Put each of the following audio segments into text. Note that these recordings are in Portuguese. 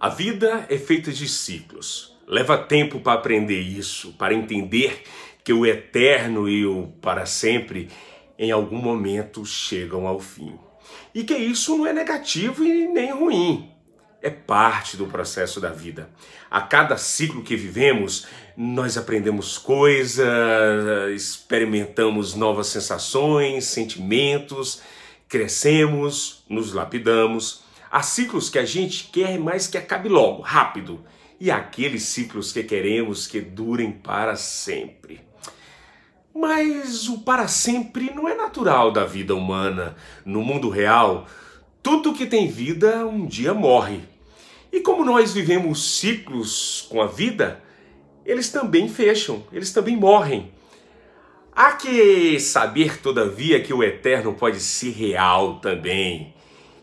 A vida é feita de ciclos. Leva tempo para aprender isso, para entender que o eterno e o para sempre em algum momento chegam ao fim. E que isso não é negativo e nem ruim. É parte do processo da vida. A cada ciclo que vivemos, nós aprendemos coisas, experimentamos novas sensações, sentimentos, crescemos, nos lapidamos Há ciclos que a gente quer, mais que acabe logo, rápido. E aqueles ciclos que queremos que durem para sempre. Mas o para sempre não é natural da vida humana. No mundo real, tudo que tem vida um dia morre. E como nós vivemos ciclos com a vida, eles também fecham, eles também morrem. Há que saber, todavia, que o eterno pode ser real também.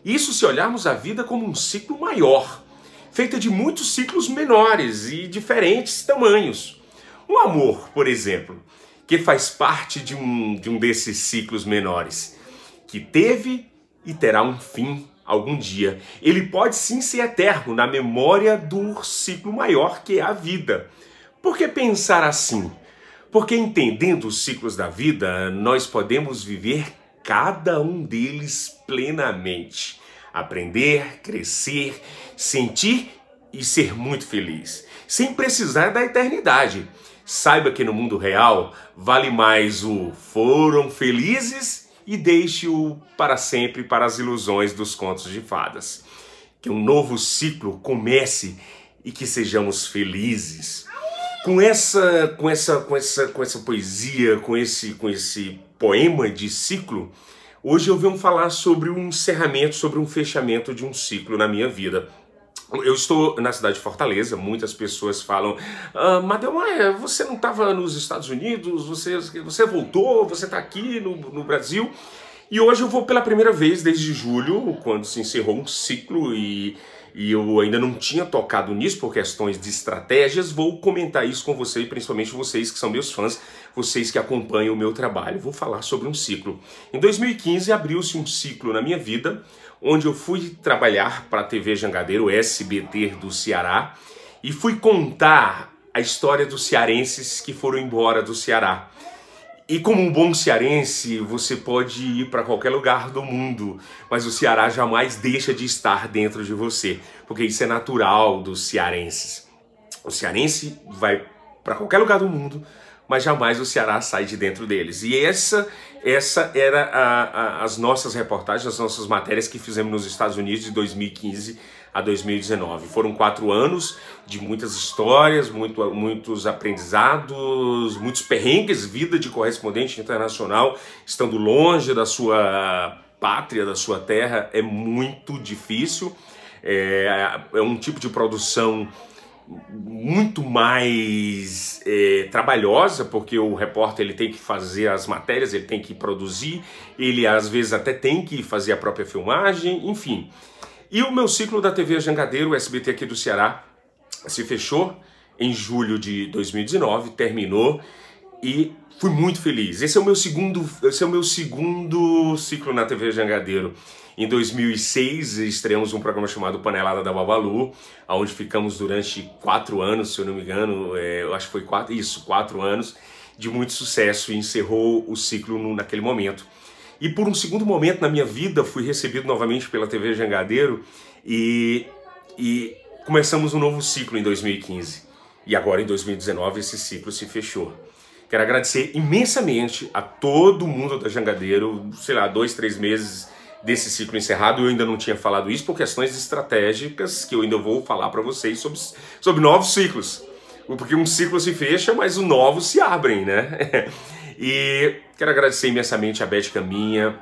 Isso se olharmos a vida como um ciclo maior, feita de muitos ciclos menores e diferentes tamanhos. Um amor, por exemplo, que faz parte de um, de um desses ciclos menores, que teve e terá um fim algum dia. Ele pode sim ser eterno na memória do ciclo maior que é a vida. Por que pensar assim? Porque entendendo os ciclos da vida, nós podemos viver cada um deles plenamente aprender, crescer, sentir e ser muito feliz, sem precisar da eternidade. Saiba que no mundo real vale mais o foram felizes e deixe-o para sempre para as ilusões dos contos de fadas. Que um novo ciclo comece e que sejamos felizes. Com essa, com essa, com essa, com essa poesia, com esse, com esse poema de ciclo, Hoje eu venho falar sobre um encerramento, sobre um fechamento de um ciclo na minha vida. Eu estou na cidade de Fortaleza, muitas pessoas falam, ah, Mademoiselle, você não estava nos Estados Unidos, você, você voltou, você está aqui no, no Brasil. E hoje eu vou pela primeira vez desde julho, quando se encerrou um ciclo e, e eu ainda não tinha tocado nisso por questões de estratégias, vou comentar isso com você e principalmente vocês que são meus fãs, vocês que acompanham o meu trabalho. Vou falar sobre um ciclo. Em 2015 abriu-se um ciclo na minha vida, onde eu fui trabalhar para a TV Jangadeiro, SBT do Ceará, e fui contar a história dos cearenses que foram embora do Ceará. E como um bom cearense, você pode ir para qualquer lugar do mundo, mas o Ceará jamais deixa de estar dentro de você, porque isso é natural dos cearenses. O cearense vai para qualquer lugar do mundo, mas jamais o Ceará sai de dentro deles. E essa essa era a, a, as nossas reportagens, as nossas matérias que fizemos nos Estados Unidos de 2015 a 2019. Foram quatro anos de muitas histórias, muito, muitos aprendizados, muitos perrengues, vida de correspondente internacional, estando longe da sua pátria, da sua terra, é muito difícil. é, é um tipo de produção muito mais é, trabalhosa, porque o repórter ele tem que fazer as matérias, ele tem que produzir, ele às vezes até tem que fazer a própria filmagem, enfim. E o meu ciclo da TV Jangadeiro, o SBT aqui do Ceará, se fechou em julho de 2019, terminou e fui muito feliz. Esse é o meu segundo, esse é o meu segundo ciclo na TV Jangadeiro. Em 2006 estreamos um programa chamado Panelada da Babalu, onde ficamos durante quatro anos, se eu não me engano, é, eu acho que foi quatro, isso, quatro anos de muito sucesso e encerrou o ciclo no, naquele momento. E por um segundo momento na minha vida fui recebido novamente pela TV Jangadeiro e, e começamos um novo ciclo em 2015. E agora em 2019 esse ciclo se fechou. Quero agradecer imensamente a todo mundo da Jangadeiro, sei lá, dois, três meses desse ciclo encerrado. Eu ainda não tinha falado isso por questões estratégicas que eu ainda vou falar para vocês sobre, sobre novos ciclos. Porque um ciclo se fecha, mas o novo se abrem, né? e quero agradecer imensamente a Beth Caminha,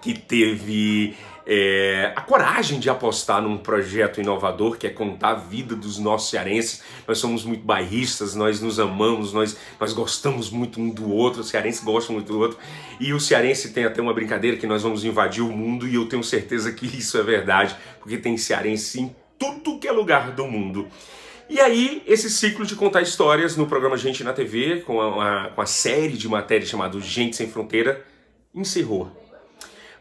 que teve é, a coragem de apostar num projeto inovador que é contar a vida dos nossos cearenses. Nós somos muito bairristas, nós nos amamos, nós, nós gostamos muito um do outro, os cearenses gostam muito do outro. E o cearense tem até uma brincadeira que nós vamos invadir o mundo e eu tenho certeza que isso é verdade, porque tem cearense em tudo que é lugar do mundo. E aí, esse ciclo de contar histórias no programa Gente na TV, com a, com a série de matérias chamada Gente Sem Fronteira, encerrou.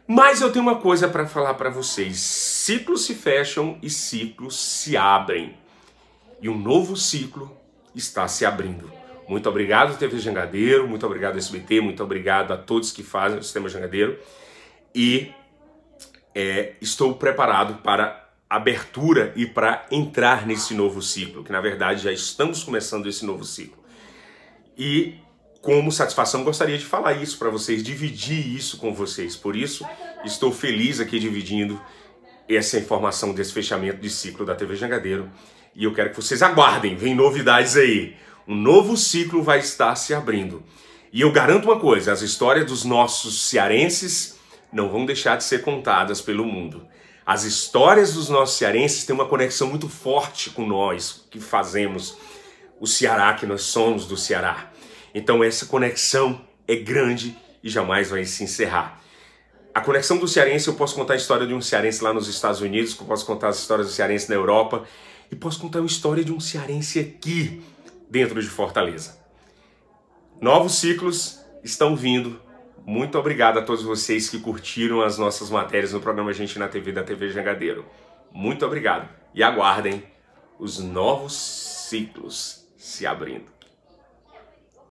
Mas eu tenho uma coisa para falar para vocês: ciclos se fecham e ciclos se abrem. E um novo ciclo está se abrindo. Muito obrigado, TV Jangadeiro, muito obrigado, SBT, muito obrigado a todos que fazem o Sistema Jangadeiro. E é, estou preparado para abertura e para entrar nesse novo ciclo, que na verdade já estamos começando esse novo ciclo. E como satisfação gostaria de falar isso para vocês, dividir isso com vocês. Por isso, estou feliz aqui dividindo essa informação desse fechamento de ciclo da TV Jangadeiro. E eu quero que vocês aguardem, vem novidades aí. Um novo ciclo vai estar se abrindo. E eu garanto uma coisa: as histórias dos nossos cearenses não vão deixar de ser contadas pelo mundo. As histórias dos nossos cearenses têm uma conexão muito forte com nós, que fazemos, o Ceará que nós somos do Ceará. Então essa conexão é grande e jamais vai se encerrar. A conexão do cearense, eu posso contar a história de um cearense lá nos Estados Unidos, eu posso contar as histórias do cearense na Europa, e posso contar uma história de um cearense aqui, dentro de Fortaleza. Novos ciclos estão vindo. Muito obrigado a todos vocês que curtiram as nossas matérias no programa Gente na TV da TV Jangadeiro. Muito obrigado e aguardem os novos ciclos se abrindo.